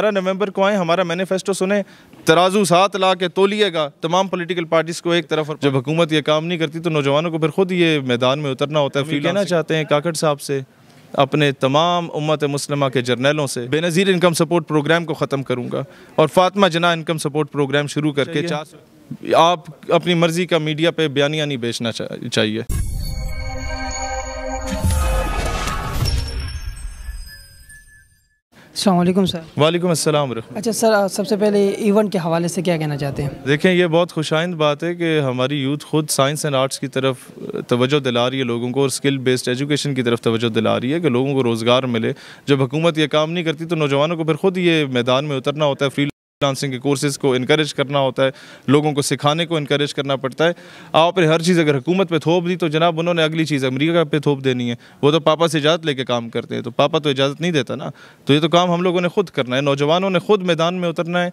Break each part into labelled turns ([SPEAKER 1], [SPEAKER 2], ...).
[SPEAKER 1] ग्यारह नवंबर को आए हमारा मैनिफेस्टो सुने तराजू साथ ला के तो लिएगा तमाम पॉलिटिकल पार्टीज को एक तरफ जब हुकूमत ये काम नहीं करती तो नौजवानों को फिर खुद ये मैदान में उतरना होता है फिर कहना चाहते हैं काकड़ साहब से अपने तमाम उम्मत मुसलमा के जर्नलों से बेनज़ीर इनकम सपोर्ट प्रोग्राम को ख़त्म करूँगा और फातमा जना इनकम सपोर्ट प्रोग्राम शुरू करके आप अपनी मर्ज़ी का मीडिया पर बयानिया नहीं बेचना चाहिए अल्लाम सर वालेकुम अस्सलाम
[SPEAKER 2] अच्छा सर सबसे पहले इवेंट e के हवाले से क्या कहना चाहते हैं
[SPEAKER 1] देखें ये बहुत खुशाइंद बात है कि हमारी यूथ खुद साइंस एंड आर्ट्स की तरफ तवज्जो दिला रही है लोगों को और स्किल बेस्ड एजुकेशन की तरफ तवज्जो दिला रही है कि लोगों को रोज़गार मिले जब हुकूमत ये काम नहीं करती तो नौजवानों को फिर खुद ये मैदान में उतरना होता है फ्री डांसिंग के कोर्सेज़ को इनक्रेज करना होता है लोगों को सिखाने को इनक्रेज करना पड़ता है आप हर चीज़ अगर हुकूमत पे थोप दी तो जनाब उन्होंने अगली चीज़ अमेरिका पे थोप देनी है वो तो पापा से इजाज़त लेके काम करते हैं तो पापा तो इजाज़त नहीं देता ना तो ये तो काम हम लोगों ने खुद करना है नौजवानों ने खुद मैदान में उतरना है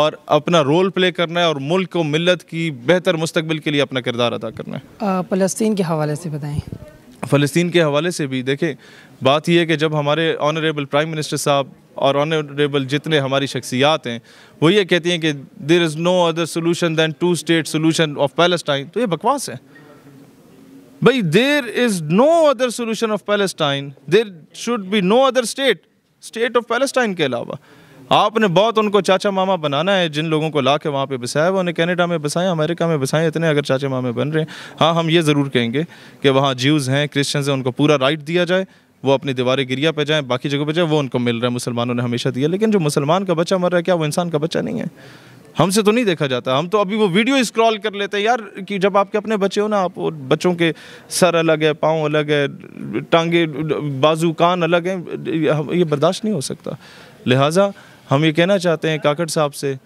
[SPEAKER 1] और अपना रोल प्ले करना है और मुल्क व मिलत की बेहतर मुस्तबिल के लिए अपना किरदार अदा करना
[SPEAKER 2] है फ़लस्तीन के हवाले से बताएँ
[SPEAKER 1] फ़लस्तीन के हवाले से भी देखें बात यह है कि जब हमारे ऑनरेबल प्राइम मिनिस्टर साहब और ऑनरेबल जितने हमारी शख्सियात हैं वो ये कहती हैं कि there is no other solution than two state solution of Palestine तो ये बकवास है भाई there is no other solution of Palestine there should be no other state state of Palestine के अलावा आपने बहुत उनको चाचा मामा बनाना है जिन लोगों को ला के वहाँ पर बसाया वो उन्हें कैनेडा में बसाएं अमेरिका में बसाएं इतने अगर चाचा मामे बन रहे हैं हाँ हम ये ज़रूर कहेंगे कि वहाँ ज्यूज़ हैं क्रिश्चियंस हैं उनको पूरा राइट दिया जाए वो अपनी दीवार गिरिया पे जाएँ बाकी जगह पे जाएँ वो उनको मिल रहा है मुसलमानों ने हमेशा दिया लेकिन जो मुसलमान का बच्चा मर रहा है क्या वो इंसान का बच्चा नहीं है हमसे तो नहीं देखा जाता हम तो अभी वो वीडियो स्क्रॉल कर लेते हैं यार कि जब आपके अपने बच्चे हो ना आप बच्चों के सर अलग है पाँव अलग है टांगे बाजू कान अलग हैं ये बर्दाश्त नहीं हो सकता लिहाजा हम ये कहना चाहते हैं काकड़ साहब से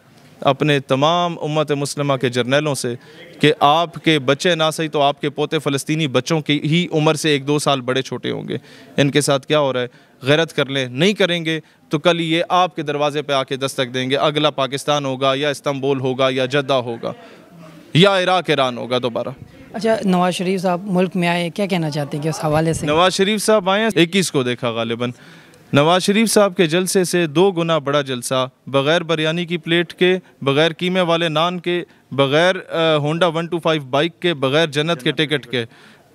[SPEAKER 1] अपने तमाम उम्मत मुसलमा के जर्नलों से कि आपके बच्चे ना सही तो आपके पोते फ़लस्तनी बच्चों की ही उम्र से एक दो साल बड़े छोटे होंगे इनके साथ क्या हो रहा है गैरत कर लें नहीं करेंगे तो कल ये आपके दरवाजे पर आके दस्तक देंगे अगला पाकिस्तान होगा या इस्तंबुल होगा या जद्दा होगा या इराक ईरान होगा दोबारा
[SPEAKER 2] अच्छा नवाज शरीफ साहब मुल्क में आए क्या कहना चाहते हैं कि उस हवाले से नवाज
[SPEAKER 1] शरीफ साहब आए इक्कीस को देखा गालिबा नवाज शरीफ साहब के जलसे से दो गुना बड़ा जलसा बग़ैर बरयानी की प्लेट के बग़ैर कीमे वाले नान के बग़ैर Honda one two five bike के बग़ैर जन्नत के टिकट के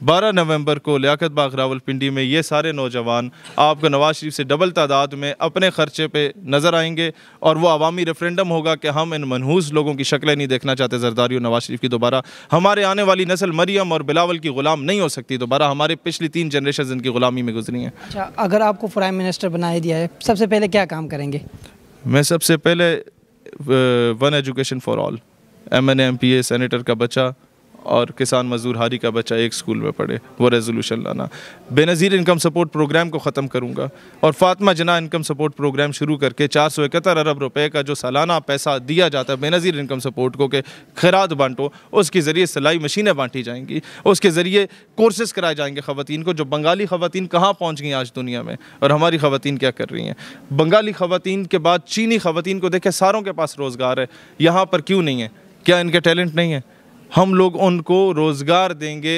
[SPEAKER 1] बारह नवंबर को लियाकत बाग रावलपिंडी में ये सारे नौजवान आपको नवाज शरीफ से डबल तादाद में अपने खर्चे पर नज़र आएंगे और वो अवामी रेफरेंडम होगा कि हम इन मनहूस लोगों की शक्लें नहीं देखना चाहते जरदारी और नवाज शरीफ की दोबारा हमारे आने वाली नस्ल मरियम और बिलावल की गुलाम नहीं हो सकती दोबारा हमारे पिछली तीन जनरेशन इनकी गुलामी में गुजरी हैं
[SPEAKER 2] अच्छा अगर आपको प्राइम मिनिस्टर बनाया दिया है सबसे पहले क्या काम करेंगे
[SPEAKER 1] मैं सबसे पहले one education for all M N M P A सैनिटर का बच्चा और किसान मजदूर हारी का बच्चा एक स्कूल में पढ़े वो रेजोल्यूशन लाना बेनज़ीर इनकम सपोर्ट प्रोग्राम को ख़त्म करूँगा और फातमा जना इनकम सपोर्ट प्रोग्राम शुरू करके चार सौ इकहत्तर अरब रुपये का जो सालाना पैसा दिया जाता है बेनज़ीर इनकम सपोर्ट को के खरात बांटो उसके ज़रिए सिलाई मशीनें बांटी जाएंगी उसके ज़रिए कोर्सेज़ कराए जाएंगे ख़वान को जो बंगाली ख़वान कहाँ पहुँच गई आज दुनिया में और हमारी ख़वान क्या कर रही हैं बंगाली ख़वान के बाद चीनी ख़वान को देखें सारों के पास रोज़गार है यहाँ पर क्यों नहीं है क्या इनके टैलेंट नहीं है हम लोग उनको रोज़गार देंगे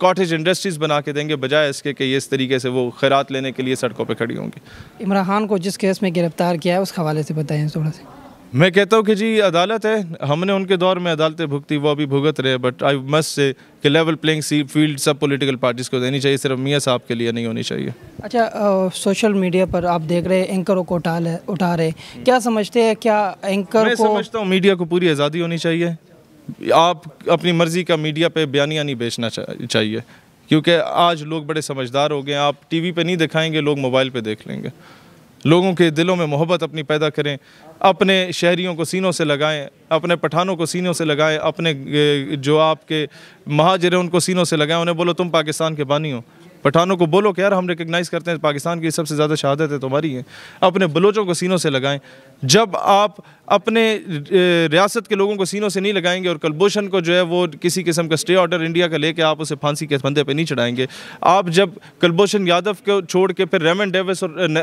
[SPEAKER 1] कॉटेज इंडस्ट्रीज़ बना के देंगे बजाय इसके कि इस तरीके से वो खैरात लेने के लिए सड़कों पर खड़ी होंगी
[SPEAKER 2] इमरान खान को जिस केस में गिरफ़्तार किया है उस हवाले से बताएँ थोड़ा सा
[SPEAKER 1] मैं कहता हूँ कि जी अदालत है हमने उनके दौर में अदालतें भुगती वो अभी भुगत रहे बट आई मस्ट से कि लेवल प्लेइंग सी फील्ड सब पॉलिटिकल पार्टीज़ को देनी चाहिए सिर्फ मियाँ साहब के लिए नहीं होनी चाहिए
[SPEAKER 2] अच्छा आ, सोशल मीडिया पर आप देख रहे हैं एंकरों को उठा उठा रहे क्या समझते हैं क्या एंकर मैं को... समझता
[SPEAKER 1] हूँ मीडिया को पूरी आज़ादी होनी चाहिए आप अपनी मर्ज़ी का मीडिया पे बयानिया नहीं बेचना चाहिए क्योंकि आज लोग बड़े समझदार हो गए आप टीवी पे नहीं दिखाएंगे लोग मोबाइल पे देख लेंगे लोगों के दिलों में मोहब्बत अपनी पैदा करें अपने शहरीों को सीनों से लगाएं अपने पठानों को सीनों से लगाएं अपने जो आपके महाजर उनको सीनों से लगाएं उन्हें बोलो तुम पाकिस्तान के बानी हो पठानों को बोलो कि यार हम रिकगनाइज़ करते हैं पाकिस्तान की सबसे ज़्यादा शहादत है तुम्हारी तो है अपने बलोचों को सीनों से लगाएं जब आप अपने रियासत के लोगों को सीनों से नहीं लगाएंगे और कलभूषण को जो है वो किसी किस्म का स्टे ऑर्डर इंडिया का लेके आप उसे फांसी के फंदे पर नहीं चढ़ाएंगे आप जब कलभूषण यादव को छोड़ के फिर रेमन डेविस और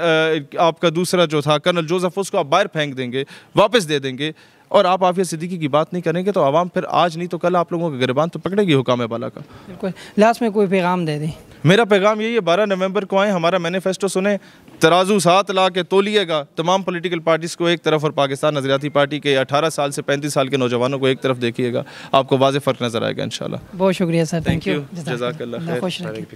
[SPEAKER 1] आपका दूसरा जो था कर्नल जोसफ उसको आप बाहर फेंक देंगे वापस दे देंगे और आप आफिया सिद्दीकी की बात नहीं करेंगे तो आवाम फिर आज नहीं तो कल आप लोगों के गिरबान तो पकड़ेगी हुकाम वाला का
[SPEAKER 2] बिल्कुल लास्ट में कोई पैगाम दे दें
[SPEAKER 1] मेरा पैगाम यही है बारह नवंबर को आए हमारा मैनिफेस्टो सुने तराजू साथ ला के तोलिएगा तमाम पॉलिटिकल पार्टीज़ को एक तरफ और पाकिस्तान नजरियाती पार्टी के 18 साल से 35 साल के नौजवानों को एक तरफ देखिएगा आपको वाज फ़र्क नज़र आएगा इन
[SPEAKER 2] बहुत शुक्रिया सर थैंक यू जजाक